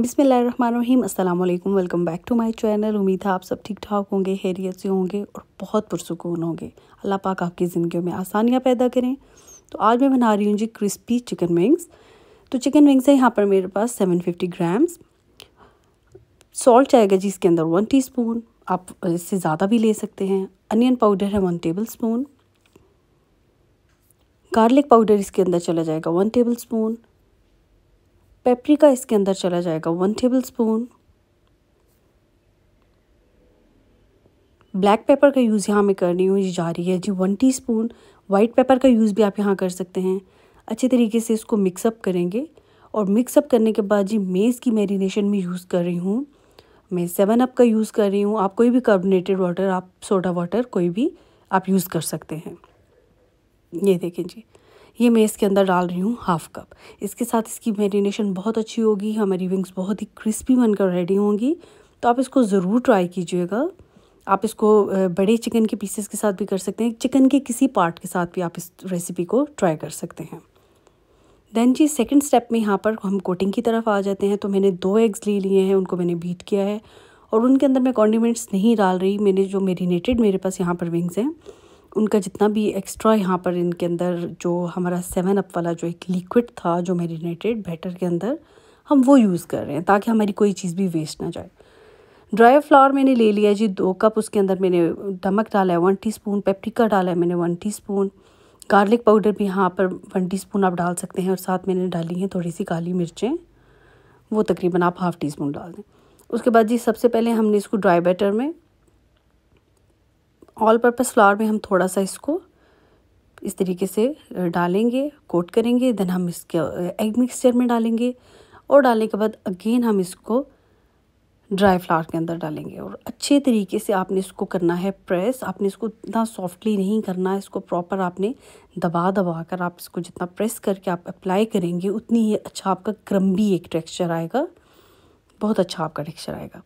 बिसमीम अल्लाम welcome back to my channel उम्मीद है आप सब ठीक ठाक होंगे हैरियत से होंगे और बहुत पुरसकून होंगे अल्लाह पाक आपकी ज़िंदगी में आसानियाँ पैदा करें तो आज मैं बना रही हूँ जी क्रिस्पी चिकन विंग्स तो चिकन विंग्स है यहाँ पर मेरे पास 750 ग्राम्स सॉल्ट चाहेगा जी इसके अंदर वन टी स्पून आप इससे ज़्यादा भी ले सकते हैं अनियन पाउडर है one tablespoon garlic powder इसके अंदर चला जाएगा वन टेबल स्पून पेपरिका इसके अंदर चला जाएगा one tablespoon black pepper का यूज़ यहाँ मैं कर रही हूँ जा रही है जी वन टीस्पून वाइट पेपर का यूज़ भी आप यहाँ कर सकते हैं अच्छे तरीके से इसको मिक्सअप करेंगे और मिक्सअप करने के बाद जी मेज़ की मैरिनेशन में यूज़ कर रही हूँ मैं सेवन अप का यूज़ कर रही हूँ आप कोई भी कार्बोनेटेड वाटर आप सोडा वाटर कोई भी आप यूज़ कर सकते हैं ये देखें जी ये मैं इसके अंदर डाल रही हूँ हाफ़ कप इसके साथ इसकी मेरीनेशन बहुत अच्छी होगी हमारी विंग्स बहुत ही क्रिस्पी बनकर रेडी होंगी तो आप इसको ज़रूर ट्राई कीजिएगा आप इसको बड़े चिकन के पीसेस के साथ भी कर सकते हैं चिकन के किसी पार्ट के साथ भी आप इस रेसिपी को ट्राई कर सकते हैं देन जी सेकंड स्टेप में यहाँ पर हम कोटिंग की तरफ आ जाते हैं तो मैंने दो एग्स ले लिए हैं उनको मैंने बीट किया है और उनके अंदर मैं कॉन्डिमेंट्स नहीं डाल रही मैंने जो मेरीनेटेड मेरे पास यहाँ पर विंग्स हैं उनका जितना भी एक्स्ट्रा यहाँ पर इनके अंदर जो हमारा सेवन अप वाला जो एक लिक्विड था जो मेरीनेटेड बैटर के अंदर हम वो यूज़ कर रहे हैं ताकि हमारी कोई चीज़ भी वेस्ट ना जाए ड्राई फ्लावर मैंने ले लिया जी दो कप उसके अंदर मैंने नमक डाला है वन टीस्पून पेप्टिका डाला है मैंने वन टीस्पून गार्लिक पाउडर भी यहाँ पर वन टीस्पून आप डाल सकते हैं और साथ मैंने डाली हैं थोड़ी सी काली मिर्चें वो तकरीबन आप हाफ़ टी स्पून डाल दें उसके बाद जी सबसे पहले हमने इसको ड्राई बैटर में ऑल पर्पज़ फ्लावर में हम थोड़ा सा इसको इस तरीके से डालेंगे कोट करेंगे देन हम इसके एग मिक्सचर में डालेंगे और डालने के बाद अगेन हम इसको ड्राई फ्लावर के अंदर डालेंगे और अच्छे तरीके से आपने इसको करना है प्रेस आपने इसको इतना सॉफ्टली नहीं करना है इसको प्रॉपर आपने दबा दबा कर आप इसको जितना प्रेस करके आप अप्लाई करेंगे उतनी ही अच्छा आपका क्रम्बी एक टेक्स्चर आएगा बहुत अच्छा आपका टेक्स्चर आएगा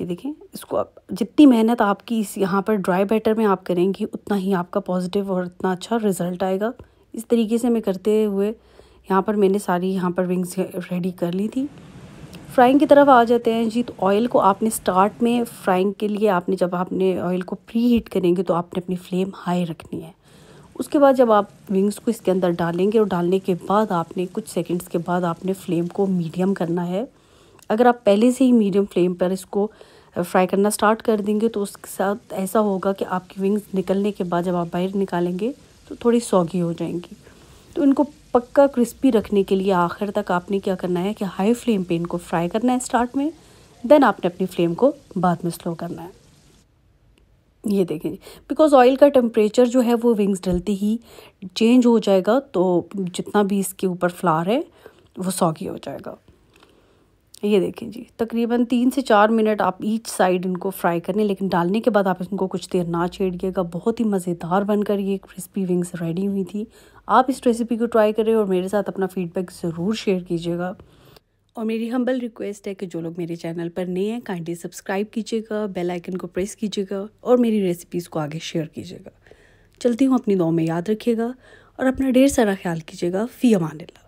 ये देखें इसको आप जितनी मेहनत आपकी इस यहाँ पर ड्राई बैटर में आप करेंगी उतना ही आपका पॉजिटिव और उतना अच्छा रिज़ल्ट आएगा इस तरीके से मैं करते हुए यहाँ पर मैंने सारी यहाँ पर विंग्स रेडी कर ली थी फ्राइंग की तरफ आ जाते हैं जी तो ऑयल को आपने स्टार्ट में फ्राइंग के लिए आपने जब आपने ऑयल को प्री हीट करेंगे तो आपने अपनी फ्लेम हाई रखनी है उसके बाद जब आप विंग्स को इसके अंदर डालेंगे और डालने के बाद आपने कुछ सेकंड्स के बाद आपने फ्लेम को मीडियम करना है अगर आप पहले से ही मीडियम फ्लेम पर इसको फ्राई करना स्टार्ट कर देंगे तो उसके साथ ऐसा होगा कि आपकी विंग्स निकलने के बाद जब आप बाहर निकालेंगे तो थोड़ी सौगी हो जाएंगी तो इनको पक्का क्रिस्पी रखने के लिए आखिर तक आपने क्या करना है कि हाई फ्लेम पे इनको फ्राई करना है स्टार्ट में देन आपने अपनी फ्लेम को बाद में स्लो करना है ये देखें बिकॉज ऑयल का टेम्परेचर जो है वो विंग्स डलते ही चेंज हो जाएगा तो जितना भी इसके ऊपर फ्लार है वो सॉगी हो जाएगा ये देखें जी तकरीबन तीन से चार मिनट आप ईच साइड इनको फ्राई करने लेकिन डालने के बाद आप इनको कुछ देर ना छेड़िएगा बहुत ही मज़ेदार बनकर ये क्रिस्पी विंग्स रेडी हुई थी आप इस रेसिपी को ट्राई करें और मेरे साथ अपना फीडबैक ज़रूर शेयर कीजिएगा और मेरी हम्बल रिक्वेस्ट है कि जो लोग मेरे चैनल पर नए हैं काइंडली सब्सक्राइब कीजिएगा बेल आइकन को प्रेस कीजिएगा और मेरी रेसिपीज़ को आगे शेयर कीजिएगा चलती हूँ अपनी दो में याद रखिएगा और अपना ढेर सारा ख्याल कीजिएगा फ़ी अमान ला